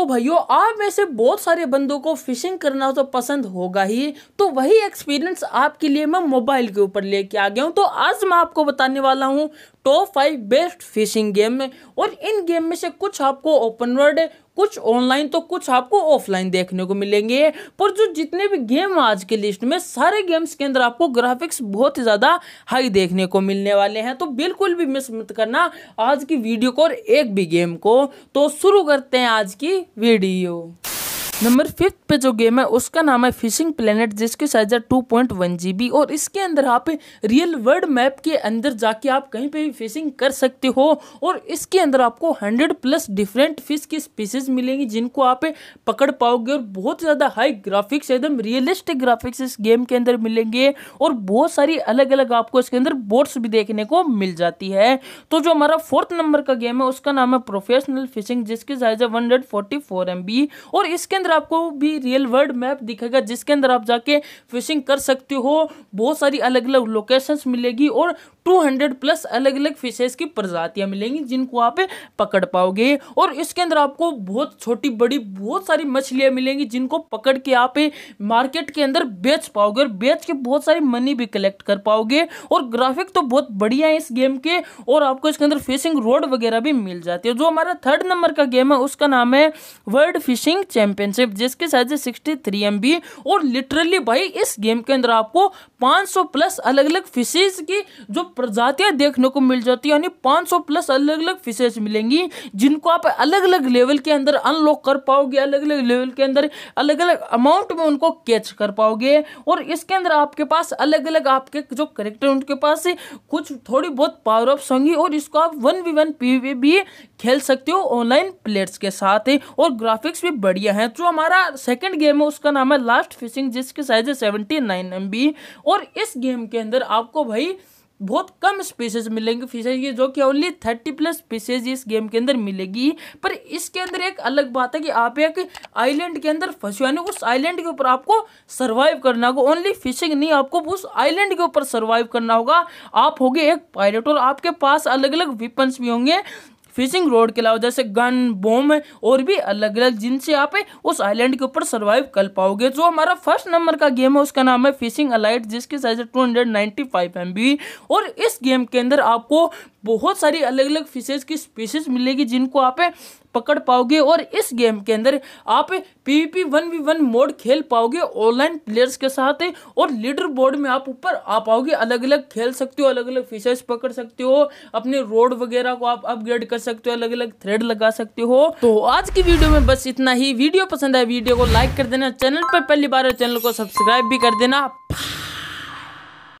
तो भैया आप में से बहुत सारे बंदों को फिशिंग करना तो पसंद होगा ही तो वही एक्सपीरियंस आपके लिए मैं मोबाइल के ऊपर लेके आ गया हूँ तो आज मैं आपको बताने वाला हूँ top five best fishing game और इन गेम में से कुछ आपको ओपन वर्ड कुछ ऑनलाइन तो कुछ आपको ऑफलाइन देखने को मिलेंगे पर जो जितने भी गेम आज के लिस्ट में सारे गेम्स के अंदर आपको ग्राफिक्स बहुत ही ज़्यादा हाई देखने को मिलने वाले हैं तो बिल्कुल भी मिस मत करना आज की वीडियो को और एक भी गेम को तो शुरू करते हैं आज की वीडियो नंबर फिफ्थ पे जो गेम है उसका नाम है फिशिंग प्लेनेट जिसके साइज है two point one G B और इसके अंदर आप रियल वर्ल्ड मैप के अंदर जाके आप कहीं पे भी फिशिंग कर सकते हो और इसके अंदर आपको हंड्रेड प्लस डिफरेंट फिश की स्पीसीज मिलेंगी जिनको आप पकड़ पाओगे और बहुत ज़्यादा हाई ग्राफिक्स एकदम रियलिस्टिक ग्राफिक्स इस गेम के अंदर मिलेंगे और बहुत सारी अलग अलग आपको इसके अंदर बोट्स भी देखने को मिल जाती है तो जो हमारा फोर्थ नंबर का गेम है उसका नाम है प्रोफेशनल फिशिंग जिसकी साइज है one hundred forty four M B और इसके अंदर अंदर आपको भी रियल वर्ल्ड मैप दिखेगा जिसके अंदर आप जाके फिशिंग कर सकते हो बहुत सारी अलग अलग लोकेशंस मिलेगी और 200 प्लस अलग अलग फिशेज की प्रजातियाँ मिलेंगी जिनको आप पकड़ पाओगे और इसके अंदर आपको बहुत छोटी बड़ी बहुत सारी मछलियाँ मिलेंगी जिनको पकड़ के आप मार्केट के अंदर बेच पाओगे और बेच के बहुत सारी मनी भी कलेक्ट कर पाओगे और ग्राफिक तो बहुत बढ़िया है इस गेम के और आपको इसके अंदर फिशिंग रोड वगैरह भी मिल जाती है जो हमारा थर्ड नंबर का गेम है उसका नाम है वर्ल्ड फिशिंग चैंपियनशिप जिसके साइज है सिक्सटी थ्री एम बी और लिटरली भाई इस गेम के अंदर आपको सौ प्लस अलग अलग फिशेज की जो प्रजातियां देखने को मिल जाती है यानी 500 प्लस अलग अलग फिशेज मिलेंगी जिनको आप अलग अलग लेवल के अंदर अनलॉक कर पाओगे अलग अलग लेवल के अंदर अलग अलग अमाउंट में उनको कैच कर पाओगे और इसके अंदर आपके पास अलग अलग आपके जो करेक्टर उनके पास कुछ थोड़ी बहुत पावर अप्स होंगी और इसको आप वन वी वन पी भी खेल सकते हो ऑनलाइन प्लेयर्स के साथ और ग्राफिक्स भी बढ़िया है जो हमारा सेकेंड गेम है उसका नाम है लास्ट फिशिंग जिसकी साइज है सेवेंटी नाइन एम और इस गेम के अंदर आपको भाई बहुत कम स्पीसीज मिलेंगे फिशेज की जो कि ओनली थर्टी प्लस स्पीसीज इस गेम के अंदर मिलेगी पर इसके अंदर एक अलग बात है कि आप एक आइलैंड के अंदर फंसे यानी उस आइलैंड के ऊपर आपको सर्वाइव करना होगा ओनली फिशिंग नहीं आपको उस आइलैंड के ऊपर सर्वाइव करना होगा आप होगे एक पायलट और आपके पास अलग अलग वेपन्स भी होंगे फिशिंग रोड के अलावा जैसे गन बोम और भी अलग अलग जिनसे आप उस आइलैंड के ऊपर सर्वाइव कर पाओगे जो हमारा फर्स्ट नंबर का गेम है उसका नाम है फिशिंग अलाइट जिसकी साइज है two hundred ninety five M B और इस गेम के अंदर आपको बहुत सारी अलग अलग फिशेज की स्पीसीज मिलेगी जिनको आप पकड़ पाओगे और इस गेम के अंदर आप PVP one v one mode खेल पाओगे ऑनलाइन प्लेयर्स के साथ और लीडर बोर्ड में आप ऊपर आ पाओगे अलग अलग खेल सकते हो अलग अलग फिशेज पकड़ सकते हो अपने रोड वगैरह को आप अपग्रेड कर सकते हो अलग अलग थ्रेड लगा सकते हो तो आज की वीडियो में बस इतना ही वीडियो पसंद आए वीडियो को लाइक कर देना चैनल पर पहली बार चैनल को सब्सक्राइब भी कर देना